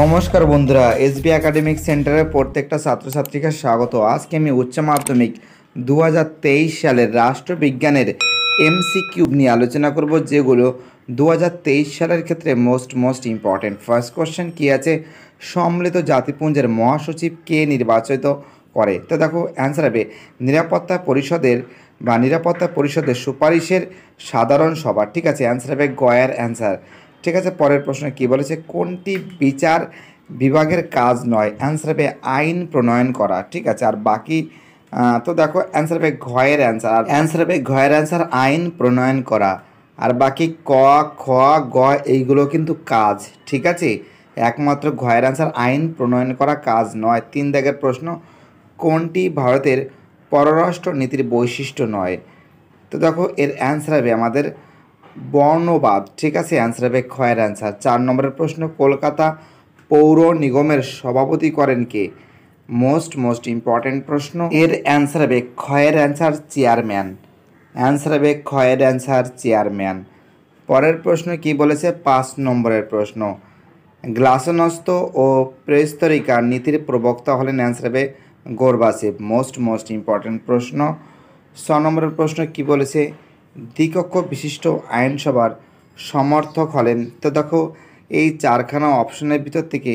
নমস্কার বন্ধুরা SB academic সেন্টারের প্রত্যেকটা ছাত্রছাত্রীকে স্বাগত আজকে আমি উচ্চ মাধ্যমিক দু সালের রাষ্ট্রবিজ্ঞানের এমসি কিউব নিয়ে আলোচনা করব যেগুলো দু সালের ক্ষেত্রে most most important first question কী আছে সম্মিলিত জাতিপুঞ্জের মহাসচিব কে নির্বাচিত করে তো দেখো অ্যান্সার হবে নিরাপত্তা পরিষদের বা নিরাপত্তা পরিষদের সুপারিশের সাধারণ সভা ঠিক আছে অ্যান্সার হবে গয়ার অ্যান্সার ঠিক আছে পরের প্রশ্ন কি বলেছে কোনটি বিচার বিভাগের কাজ নয় অ্যান্সার হবে আইন প্রণয়ন করা ঠিক আছে আর বাকি তো দেখো অ্যান্সার হবে ঘয়ের অ্যান্সার আর অ্যান্সার হবে ঘয়ের অ্যান্সার আইন প্রণয়ন করা আর বাকি ক খ গ এইগুলো কিন্তু কাজ ঠিক আছে একমাত্র ঘয়ের অ্যান্সার আইন প্রণয়ন করা কাজ নয় তিন দাগের প্রশ্ন কোনটি ভারতের পররাষ্ট্র নীতির বৈশিষ্ট্য নয় তো দেখো এর অ্যান্সার হবে আমাদের বর্ণবাদ ঠিক আছে অ্যান্সার হবে খয়ের অ্যান্সার চার নম্বরের প্রশ্ন কলকাতা পৌর নিগমের সভাপতি করেন কে মোস্ট মোস্ট ইম্পর্ট্যান্ট প্রশ্ন এর অ্যান্সার হবে ক্ষয়ের অ্যান্সার চেয়ারম্যান অ্যান্সার হবে ক্ষয়ের অ্যান্সার চেয়ারম্যান পরের প্রশ্ন কি বলেছে পাঁচ নম্বরের প্রশ্ন গ্লাসনস্ত ও প্রেস্তরিকা নীতির প্রবক্তা হলেন অ্যান্সার হবে গোরবাসেব মোস্ট মোস্ট ইম্পর্ট্যান্ট প্রশ্ন ছ নম্বরের প্রশ্ন কি বলেছে দ্বিকক্ষ বিশিষ্ট আইনসভার সমর্থক হলেন তো দেখো এই চারখানা অপশনের ভিতর থেকে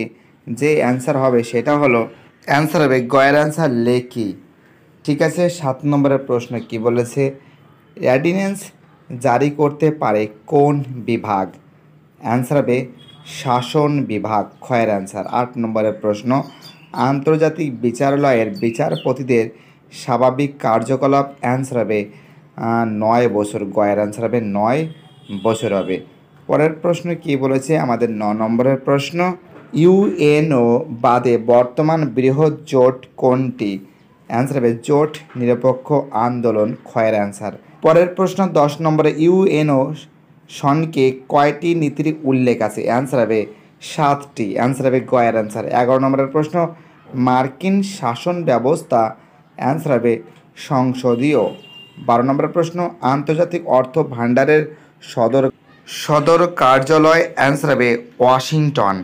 যে অ্যান্সার হবে সেটা হলো অ্যান্সার হবে গয়ের অ্যান্সার লেকি ঠিক আছে সাত নম্বরের প্রশ্ন কি বলেছে অ্যাডিনেন্স জারি করতে পারে কোন বিভাগ অ্যান্সার হবে শাসন বিভাগ ক্ষয়ের অ্যান্সার আট নম্বরের প্রশ্ন আন্তর্জাতিক বিচারালয়ের বিচারপতিদের স্বাভাবিক কার্যকলাপ অ্যান্সার হবে নয় বছর গয়ের আনসার হবে নয় বছর হবে পরের প্রশ্ন কি বলেছে আমাদের ন নম্বরের প্রশ্ন ইউএনও বাদে বর্তমান বৃহৎ জোট কোনটি অ্যান্সার হবে জোট নিরপেক্ষ আন্দোলন ক্ষয়ের অ্যান্সার পরের প্রশ্ন দশ নম্বরে ইউএনও সনকে কয়টি নীতির উল্লেখ আছে অ্যান্সার হবে সাতটি অ্যান্সার হবে গয়ের অ্যান্সার এগারো নম্বরের প্রশ্ন মার্কিন শাসন ব্যবস্থা অ্যান্সার হবে সংসদীয় বারো নম্বর প্রশ্ন আন্তর্জাতিক অর্থ ভাণ্ডারের সদর সদর কার্যালয় অ্যান্সার হবে ওয়াশিংটন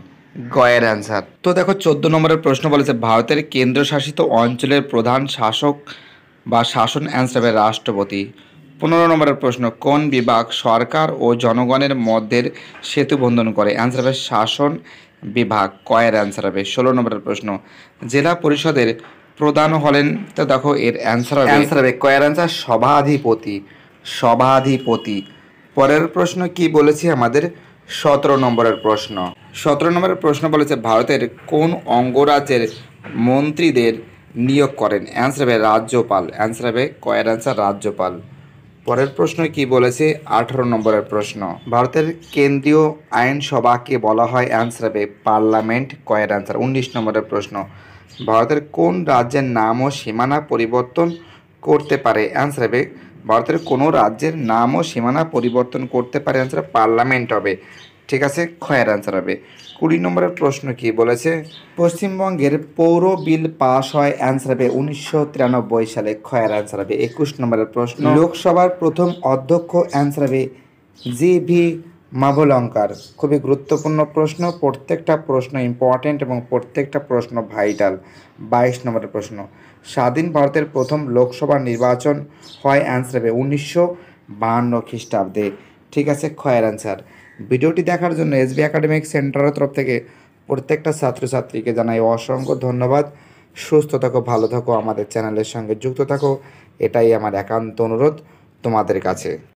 গয়ের অ্যান্সার তো দেখো চোদ্দ নম্বরের প্রশ্ন বলেছে ভারতের কেন্দ্রশাসিত অঞ্চলের প্রধান শাসক বা শাসন অ্যান্সার হবে রাষ্ট্রপতি পনেরো নম্বরের প্রশ্ন কোন বিভাগ সরকার ও জনগণের মধ্যের সেতু বন্ধন করে অ্যান্সার হবে শাসন বিভাগ কয়ের অ্যান্সার হবে ষোলো নম্বরের প্রশ্ন জেলা পরিষদের প্রদান হলেন তো দেখো এর অ্যান্সার হবে অ্যান্সার হবে কয়ের অ্যান্সার সভাধিপতি সভাধিপতি পরের প্রশ্ন কি বলেছি আমাদের সতেরো নম্বরের প্রশ্ন সতেরো নম্বরের প্রশ্ন বলেছে ভারতের কোন অঙ্গরাজ্যের মন্ত্রীদের নিয়োগ করেন অ্যান্সার হবে রাজ্যপাল অ্যান্সার হবে কয়ের অ্যান্সার রাজ্যপাল পরের প্রশ্ন কি বলেছে আঠারো নম্বরের প্রশ্ন ভারতের কেন্দ্রীয় আইনসভাকে বলা হয় অ্যান্সার হবে পার্লামেন্ট কয়ের অ্যান্সার উনিশ নম্বরের প্রশ্ন ভারতের কোন রাজ্যের নাম ও সীমানা পরিবর্তন করতে পারে অ্যান্সার হবে ভারতের কোনো রাজ্যের নাম ও সীমানা পরিবর্তন করতে পারে অ্যান্সার পার্লামেন্ট হবে ঠিক আছে খয়ের অ্যান্সার হবে কুড়ি নম্বরের প্রশ্ন কি বলেছে পশ্চিমবঙ্গের পৌর বিল পাশ হয় অ্যান্সার হবে উনিশশো তিরানব্বই সালে খয়ের অ্যান্সার হবে একুশ নম্বরের প্রশ্ন লোকসভার প্রথম অধ্যক্ষ অ্যান্সার হবে জি ভি অঙ্কার খুবই গুরুত্বপূর্ণ প্রশ্ন প্রত্যেকটা প্রশ্ন ইম্পর্টেন্ট এবং প্রত্যেকটা প্রশ্ন ভাইটাল বাইশ নম্বরের প্রশ্ন স্বাধীন ভারতের প্রথম লোকসভা নির্বাচন হয় অ্যান্সার হবে উনিশশো বাহান্ন খ্রিস্টাব্দে ঠিক আছে ক্ষয়ের অ্যান্সার ভিডিওটি দেখার জন্য এসবি একাডেমিক সেন্টারের তরফ থেকে প্রত্যেকটা ছাত্রছাত্রীকে জানাই অসংখ্য ধন্যবাদ সুস্থ থাকো ভালো থাকো আমাদের চ্যানেলের সঙ্গে যুক্ত থাকো এটাই আমার একান্ত অনুরোধ তোমাদের কাছে